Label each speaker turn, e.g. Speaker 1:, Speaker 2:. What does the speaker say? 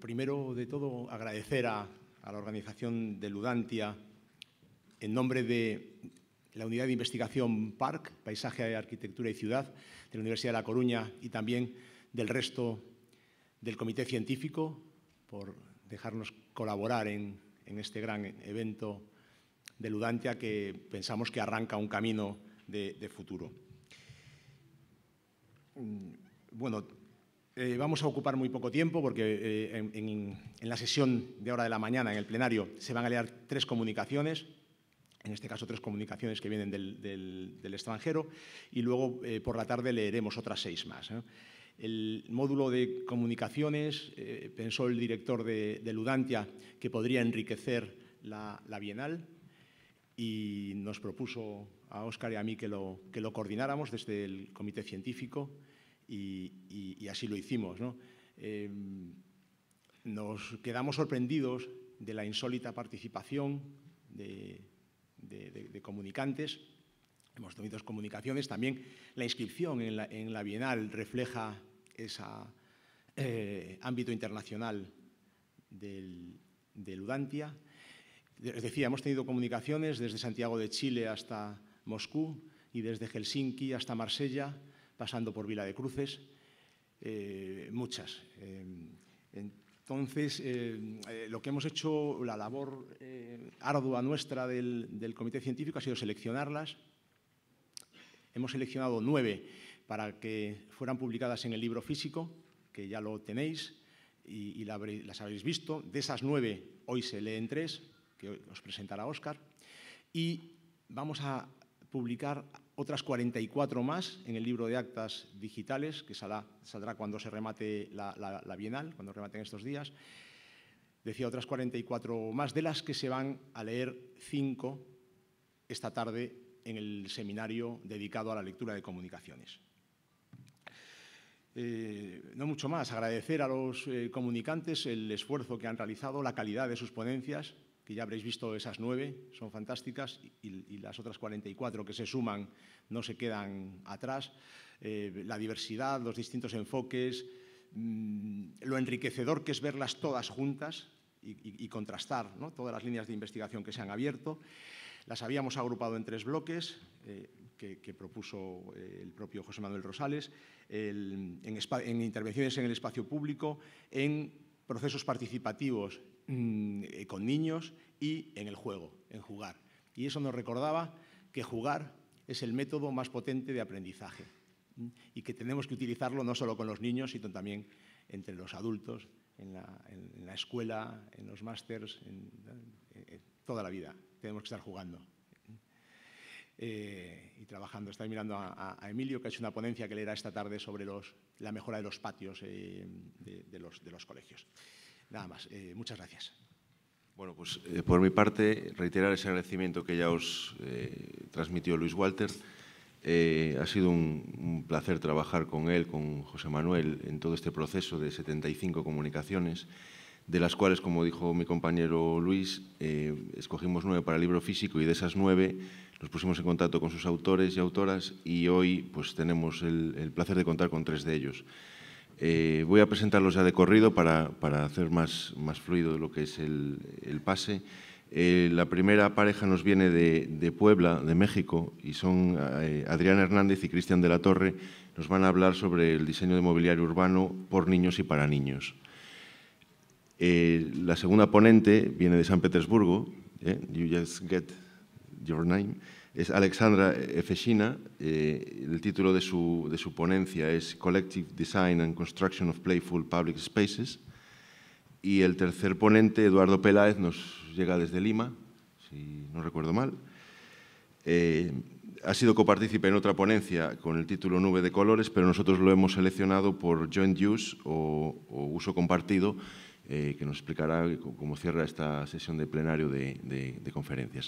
Speaker 1: primero de todo, agradecer a, la organización de
Speaker 2: Ludantia, en nombre de la Unidad de Investigación PARC, Paisaje, Arquitectura y Ciudad, de la Universidad de La Coruña y también del resto del Comité Científico, por dejarnos colaborar en, este gran evento de Ludantia que pensamos que arranca un camino de, de futuro. Mm, bueno, eh, vamos a ocupar muy poco tiempo porque eh, en, la sesión de hora de la mañana, en el plenario, se van a leer tres comunicaciones, en este caso tres comunicaciones que vienen del, extranjero, y luego eh, por la tarde leeremos otras seis más. El módulo de comunicaciones, pensó el director de, Ludantia que podría enriquecer la, Bienal y nos propuso a Óscar y a mí que lo coordináramos desde el comité científico y, así lo hicimos. ¿no? Em, nos quedamos sorprendidos de la insólita participación de, comunicantes. Hemos tenido comunicaciones. También la inscripción en la, Bienal refleja ese eh, ámbito internacional del, Ludantia Udantia. Les decía, hemos tenido comunicaciones desde Santiago de Chile hasta Moscú y desde Helsinki hasta Marsella pasando por Vila de Cruces, eh, muchas. Eh, entonces, eh, lo que hemos hecho, la labor ardua nuestra del, Comité Científico ha sido seleccionarlas. Hemos seleccionado nueve para que fueran publicadas en el libro físico, que ya lo tenéis y, las habréis visto. De esas nueve, hoy se leen tres, que os presentará Óscar. Y vamos a publicar otras 44 más en el libro de actas digitales, que saldrá, cuando se remate la, Bienal, cuando rematen estos días. Decía otras 44 más, de las que se van a leer 5 esta tarde en el seminario dedicado a la lectura de comunicaciones. Eh, no mucho más, agradecer a los eh, comunicantes el esfuerzo que han realizado, la calidad de sus ponencias, que ya habréis visto esas nueve, son fantásticas, y, las otras 44 que se suman no se quedan atrás. Eh, la diversidad, los distintos enfoques, mm, lo enriquecedor que es verlas todas juntas y, contrastar ¿no? todas las líneas de investigación que se han abierto. Las habíamos agrupado en tres bloques eh, que, propuso eh, el propio José Manuel Rosales, en intervenciones en el espacio público, en procesos participativos mm, eh, con niños y en el juego, en jugar. Y eso nos recordaba que jugar es el método más potente de aprendizaje mm, y que tenemos que utilizarlo no solo con los niños, sino también entre los adultos, en la, escuela, en los másters, en toda la vida. Tenemos que estar jugando. Eh, y trabajando. Estoy mirando a, Emilio, que ha hecho una ponencia que le esta tarde sobre la mejora de los patios eh, de, los, colegios. Nada más. Eh, muchas gracias. Bueno, pues por mi
Speaker 1: parte, reiterar ese agradecimiento que ya os transmitió Luis Walter. ha sido un, un placer trabajar con él, con José Manuel, en todo este proceso de 75 comunicaciones de las cuales, como dijo mi compañero Luis, eh, escogimos nueve para libro físico y de esas nueve nos pusimos en contacto con sus autores y autoras y hoy pues, tenemos el, placer de contar con tres de ellos. Eh, voy a presentarlos ya de corrido para, hacer más, más, fluido lo que es el, pase. Eh, la primera pareja nos viene de, Puebla, de México, y son Adrián Hernández y Cristian de la Torre. Nos van a hablar sobre el diseño de mobiliario urbano por niños y para niños. Eh, la segunda ponente viene de San Petersburgo, ¿eh? you just get your name, es Alexandra Efesina. Eh, el título de su, de ponencia es Collective Design and Construction of Playful Public Spaces. Y el tercer ponente, Eduardo Peláez, nos llega desde Lima, si no recuerdo mal. ha sido copartícipe en otra ponencia con el título Nube de Colores, pero nosotros lo hemos seleccionado por joint use o, o uso compartido, eh, que nos explicará cómo cierra esta sesión de plenario de conferencias.